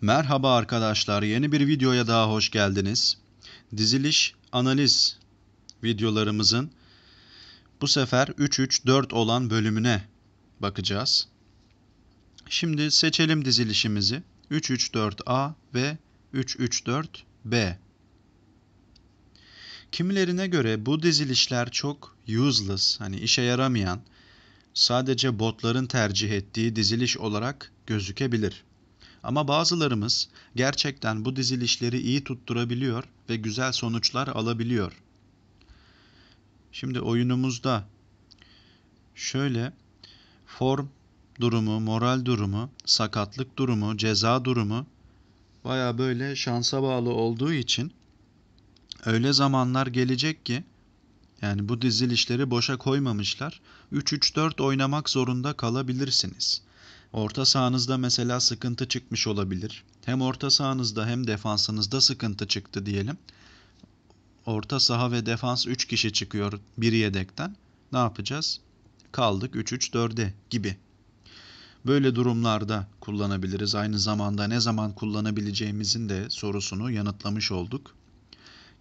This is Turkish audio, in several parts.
Merhaba arkadaşlar, yeni bir videoya daha hoş geldiniz. Diziliş analiz videolarımızın bu sefer 3-3-4 olan bölümüne bakacağız. Şimdi seçelim dizilişimizi. 3-3-4-A ve 3-3-4-B. Kimilerine göre bu dizilişler çok useless hani işe yaramayan sadece botların tercih ettiği diziliş olarak gözükebilir. Ama bazılarımız gerçekten bu dizilişleri iyi tutturabiliyor ve güzel sonuçlar alabiliyor. Şimdi oyunumuzda şöyle form durumu, moral durumu, sakatlık durumu, ceza durumu baya böyle şansa bağlı olduğu için öyle zamanlar gelecek ki yani bu dizilişleri boşa koymamışlar. 3-3-4 oynamak zorunda kalabilirsiniz. Orta sahanızda mesela sıkıntı çıkmış olabilir. Hem orta sahanızda hem defansınızda sıkıntı çıktı diyelim. Orta saha ve defans 3 kişi çıkıyor bir yedekten. Ne yapacağız? Kaldık 3-3-4'e gibi. Böyle durumlarda kullanabiliriz. Aynı zamanda ne zaman kullanabileceğimizin de sorusunu yanıtlamış olduk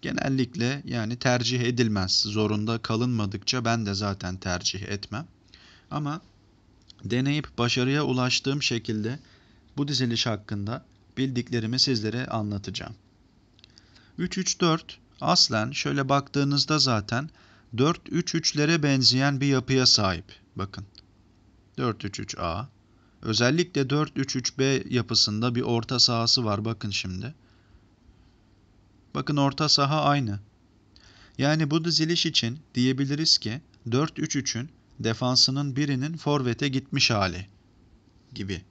genellikle yani tercih edilmez. Zorunda kalınmadıkça ben de zaten tercih etmem. Ama deneyip başarıya ulaştığım şekilde bu diziliş hakkında bildiklerimi sizlere anlatacağım. 3-3-4 aslen şöyle baktığınızda zaten 4-3-3'lere benzeyen bir yapıya sahip. Bakın 4-3-3-A özellikle 4-3-3-B yapısında bir orta sahası var bakın şimdi. Bakın orta saha aynı. Yani bu diziliş için diyebiliriz ki 4-3-3'ün defansının birinin forvete gitmiş hali gibi.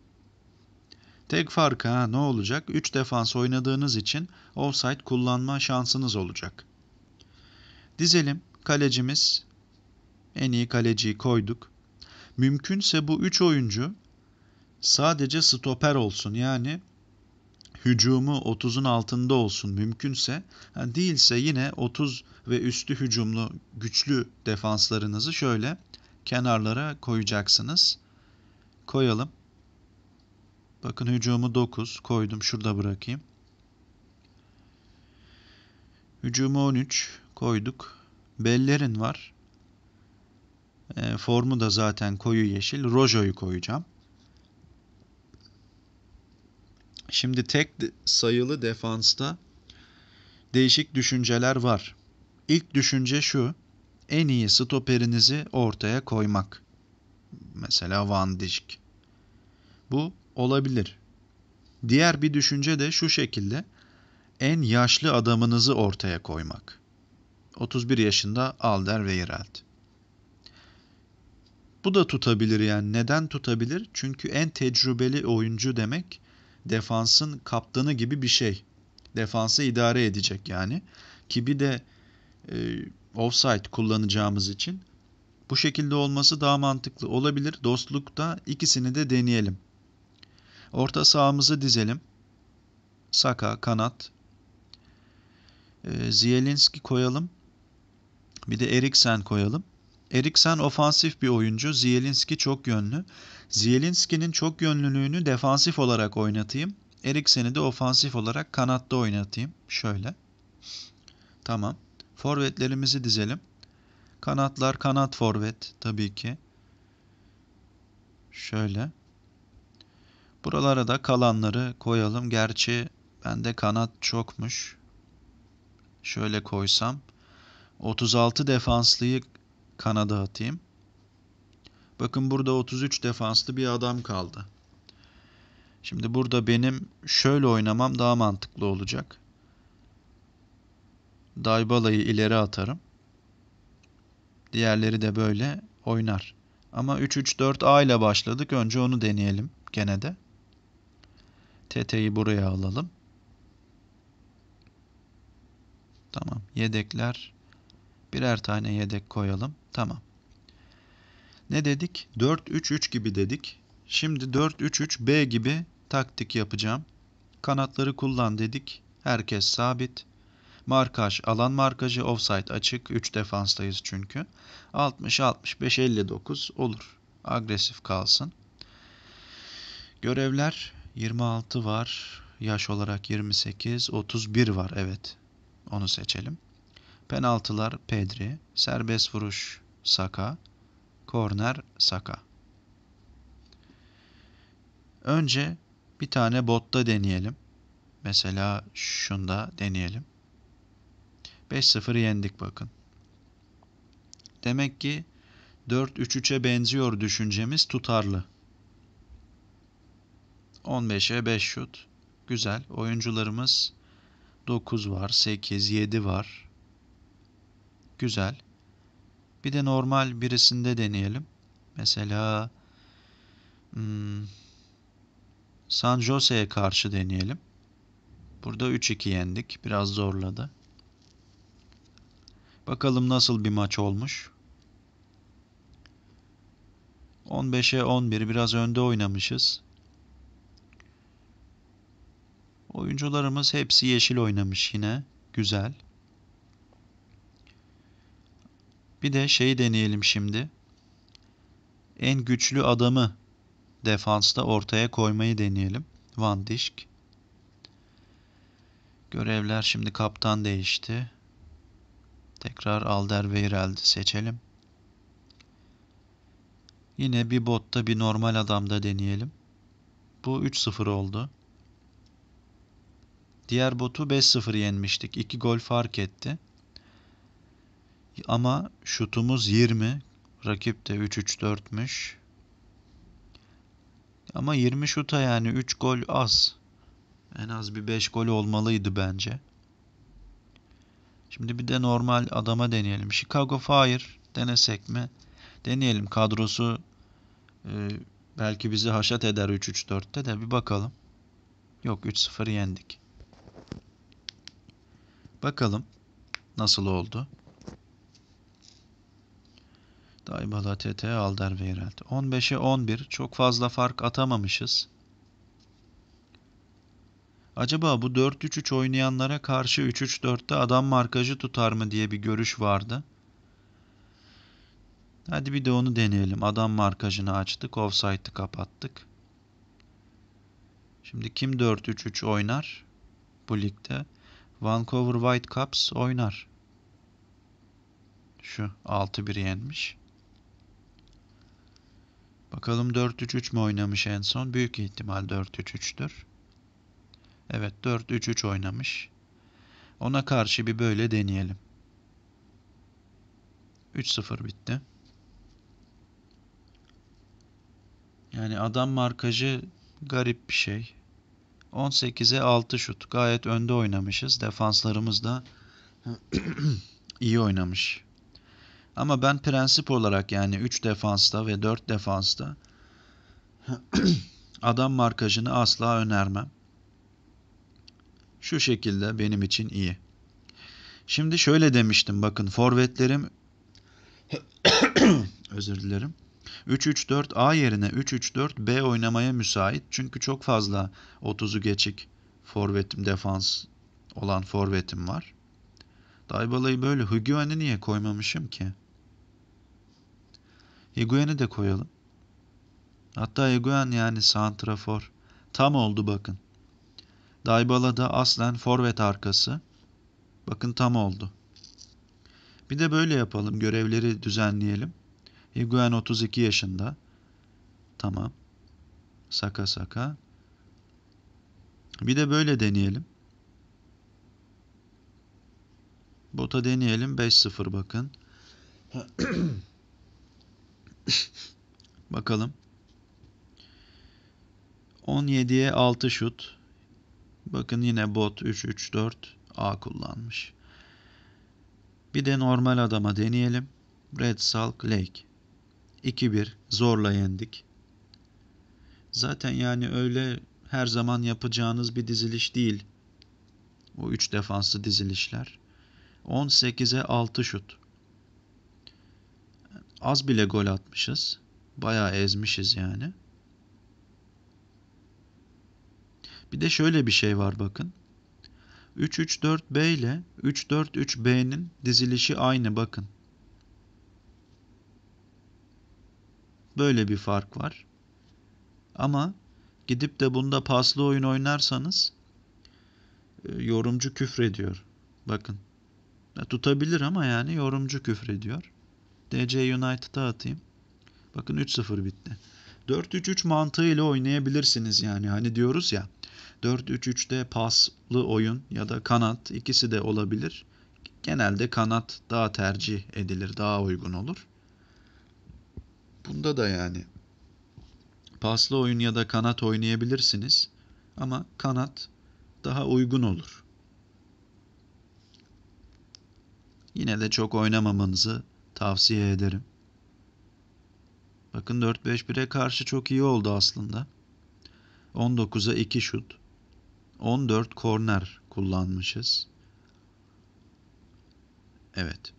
Tek farkı ha ne olacak? 3 defans oynadığınız için offside kullanma şansınız olacak. Dizelim kalecimiz en iyi kaleciyi koyduk. Mümkünse bu 3 oyuncu sadece stoper olsun. Yani hücumu 30'un altında olsun mümkünse yani değilse yine 30 ve üstü hücumlu güçlü defanslarınızı şöyle kenarlara koyacaksınız. Koyalım. Bakın hücumu 9 koydum şurada bırakayım. Hücumu 13 koyduk. Bellerin var. E, formu da zaten koyu yeşil. Rojo'yu koyacağım. Şimdi tek sayılı defansta değişik düşünceler var. İlk düşünce şu. En iyi stoperinizi ortaya koymak. Mesela Van Dijk. Bu olabilir. Diğer bir düşünce de şu şekilde. En yaşlı adamınızı ortaya koymak. 31 yaşında Alder Weireld. Bu da tutabilir yani. Neden tutabilir? Çünkü en tecrübeli oyuncu demek defansın kaptanı gibi bir şey. Defansı idare edecek yani. Ki bir de e, offside kullanacağımız için bu şekilde olması daha mantıklı olabilir. Dostlukta ikisini de deneyelim. Orta sahamızı dizelim. Saka, kanat. E, Zielinski koyalım. Bir de Eriksen koyalım. Eriksen ofansif bir oyuncu. Zielinski çok yönlü. Zielinski'nin çok yönlülüğünü defansif olarak oynatayım. Eriksen'i de ofansif olarak kanatta oynatayım. Şöyle. Tamam. Forvetlerimizi dizelim. Kanatlar kanat forvet tabii ki. Şöyle. Buralara da kalanları koyalım. Gerçi bende kanat çokmuş. Şöyle koysam. 36 defanslıyı kanada atayım. Bakın burada 33 defanslı bir adam kaldı. Şimdi burada benim şöyle oynamam daha mantıklı olacak. Daybala'yı ileri atarım. Diğerleri de böyle oynar. Ama 3-3-4-A ile başladık. Önce onu deneyelim gene de. TT'yi buraya alalım. Tamam. Yedekler. Birer tane yedek koyalım. Tamam ne dedik? 4-3-3 gibi dedik. Şimdi 4-3-3-B gibi taktik yapacağım. Kanatları kullan dedik. Herkes sabit. Markaj, alan markajı, offside açık. 3 defanstayız çünkü. 60-65-59 olur. Agresif kalsın. Görevler 26 var. Yaş olarak 28, 31 var. Evet. Onu seçelim. Penaltılar Pedri, serbest vuruş Saka, Korner Saka. Önce bir tane botta deneyelim. Mesela şunda deneyelim. 5-0 yendik bakın. Demek ki 4-3-3'e benziyor düşüncemiz tutarlı. 15'e 5 şut. Güzel. Oyuncularımız 9 var, 8, 7 var. Güzel. Bir de normal birisinde deneyelim. Mesela hmm, San Jose'ye karşı deneyelim. Burada 3-2 yendik. Biraz zorladı. Bakalım nasıl bir maç olmuş. 15'e 11 biraz önde oynamışız. Oyuncularımız hepsi yeşil oynamış yine. Güzel. Bir de şeyi deneyelim şimdi. En güçlü adamı defansta ortaya koymayı deneyelim. Van Dijk. Görevler şimdi kaptan değişti. Tekrar Alderweireldi seçelim. Yine bir botta bir normal adamda deneyelim. Bu 3-0 oldu. Diğer botu 5-0 yenmiştik. 2 gol fark etti ama şutumuz 20. Rakip de 3-3-4'müş. Ama 20 şuta yani 3 gol az. En az bir 5 gol olmalıydı bence. Şimdi bir de normal adama deneyelim. Chicago Fire denesek mi? Deneyelim. Kadrosu e, belki bizi haşat eder 3-3-4'te de bir bakalım. Yok 3-0 yendik. Bakalım nasıl oldu. Daybala, TT, Alder, Veyrelt. 15'e 11. Çok fazla fark atamamışız. Acaba bu 4-3-3 oynayanlara karşı 3-3-4'te adam markajı tutar mı diye bir görüş vardı. Hadi bir de onu deneyelim. Adam markajını açtık. Offside'ı kapattık. Şimdi kim 4-3-3 oynar bu ligde? Vancouver Whitecaps oynar. Şu 6-1 yenmiş. Bakalım 4-3-3 mi oynamış en son? Büyük ihtimal 4-3-3'tür. Evet 4-3-3 oynamış. Ona karşı bir böyle deneyelim. 3-0 bitti. Yani adam markajı garip bir şey. 18'e 6 şut. Gayet önde oynamışız. Defanslarımız da iyi oynamış. Ama ben prensip olarak yani 3 defansta ve 4 defansta adam markajını asla önermem. Şu şekilde benim için iyi. Şimdi şöyle demiştim bakın forvetlerim özür dilerim. 3-3-4-A yerine 3-3-4-B oynamaya müsait. Çünkü çok fazla 30'u geçik forvetim defans olan forvetim var. Dybala'yı böyle Higuain'i niye koymamışım ki? Higuain'i de koyalım. Hatta Higuain yani santrafor. Tam oldu bakın. Dybala da aslen forvet arkası. Bakın tam oldu. Bir de böyle yapalım. Görevleri düzenleyelim. Higuain 32 yaşında. Tamam. Saka saka. Bir de böyle deneyelim. Bota deneyelim. 5-0 bakın. Bakalım. 17'ye 6 şut. Bakın yine bot 3-3-4 A kullanmış. Bir de normal adama deneyelim. Red Salk Lake. 2-1 zorla yendik. Zaten yani öyle her zaman yapacağınız bir diziliş değil. O 3 defanslı dizilişler. 18'e 6 şut. Az bile gol atmışız. Bayağı ezmişiz yani. Bir de şöyle bir şey var bakın. 3-3-4-B ile 3-4-3-B'nin dizilişi aynı bakın. Böyle bir fark var. Ama gidip de bunda paslı oyun oynarsanız e, yorumcu küfrediyor. Bakın. Ya, tutabilir ama yani yorumcu küfür ediyor. DC United'a atayım. Bakın 3-0 bitti. 4-3-3 mantığıyla oynayabilirsiniz yani. Hani diyoruz ya 4-3-3'te paslı oyun ya da kanat ikisi de olabilir. Genelde kanat daha tercih edilir, daha uygun olur. Bunda da yani paslı oyun ya da kanat oynayabilirsiniz ama kanat daha uygun olur. Yine de çok oynamamanızı tavsiye ederim. Bakın 4-5-1'e karşı çok iyi oldu aslında. 19'a 2 şut. 14 korner kullanmışız. Evet.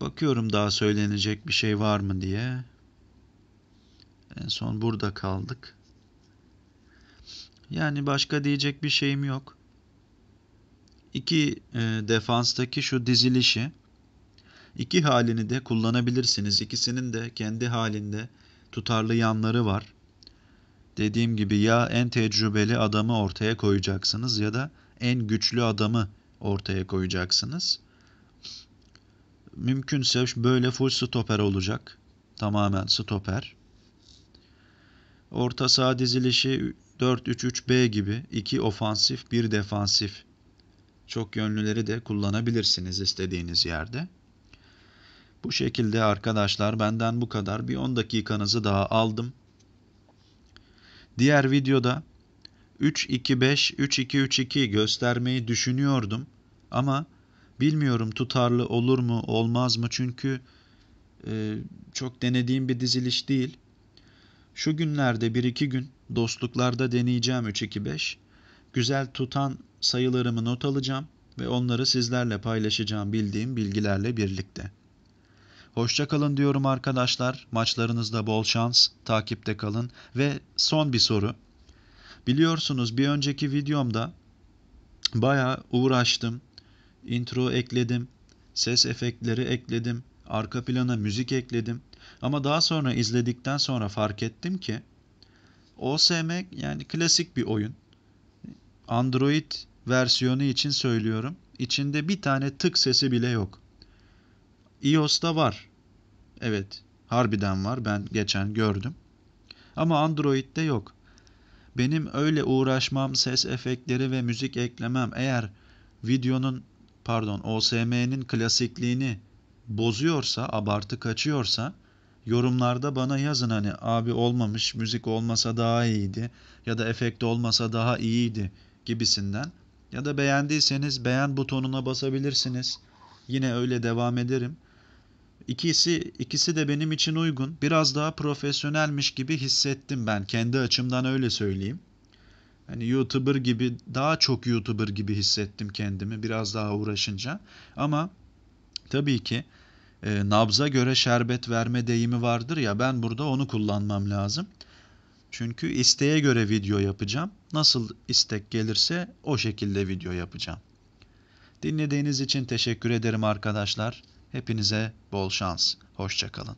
Bakıyorum daha söylenecek bir şey var mı diye. En son burada kaldık. Yani başka diyecek bir şeyim yok iki e, defanstaki şu dizilişi iki halini de kullanabilirsiniz. İkisinin de kendi halinde tutarlı yanları var. Dediğim gibi ya en tecrübeli adamı ortaya koyacaksınız ya da en güçlü adamı ortaya koyacaksınız. Mümkünse böyle full stoper olacak. Tamamen stoper. Orta saha dizilişi 4-3-3-B gibi iki ofansif bir defansif çok yönlüleri de kullanabilirsiniz istediğiniz yerde. Bu şekilde arkadaşlar benden bu kadar. Bir 10 dakikanızı daha aldım. Diğer videoda 3-2-5, 3-2-3-2 göstermeyi düşünüyordum. Ama bilmiyorum tutarlı olur mu olmaz mı çünkü e, çok denediğim bir diziliş değil. Şu günlerde bir iki gün dostluklarda deneyeceğim 3-2-5. Güzel tutan sayılarımı not alacağım ve onları sizlerle paylaşacağım bildiğim bilgilerle birlikte. Hoşça kalın diyorum arkadaşlar. Maçlarınızda bol şans, takipte kalın ve son bir soru. Biliyorsunuz bir önceki videomda bayağı uğraştım. Intro ekledim, ses efektleri ekledim, arka plana müzik ekledim. Ama daha sonra izledikten sonra fark ettim ki OSM yani klasik bir oyun. Android versiyonu için söylüyorum. İçinde bir tane tık sesi bile yok. iOS'ta var. Evet, harbiden var. Ben geçen gördüm. Ama Android'de yok. Benim öyle uğraşmam, ses efektleri ve müzik eklemem eğer videonun pardon OSM'nin klasikliğini bozuyorsa, abartı kaçıyorsa yorumlarda bana yazın hani abi olmamış, müzik olmasa daha iyiydi ya da efekt olmasa daha iyiydi gibisinden. Ya da beğendiyseniz beğen butonuna basabilirsiniz. Yine öyle devam ederim. İkisi ikisi de benim için uygun. Biraz daha profesyonelmiş gibi hissettim ben kendi açımdan öyle söyleyeyim. Hani YouTuber gibi daha çok YouTuber gibi hissettim kendimi biraz daha uğraşınca. Ama tabii ki e, nabza göre şerbet verme deyimi vardır ya ben burada onu kullanmam lazım. Çünkü isteğe göre video yapacağım. Nasıl istek gelirse o şekilde video yapacağım. Dinlediğiniz için teşekkür ederim arkadaşlar. Hepinize bol şans. Hoşçakalın.